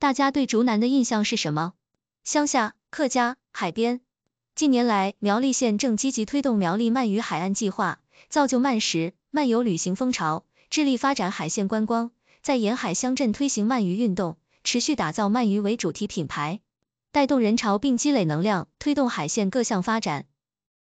大家对竹南的印象是什么？乡下、客家、海边。近年来，苗栗县正积极推动苗栗鳗鱼海岸计划，造就鳗食、漫游旅行风潮，致力发展海线观光，在沿海乡镇推行鳗鱼运动，持续打造鳗鱼为主题品牌，带动人潮并积累能量，推动海线各项发展。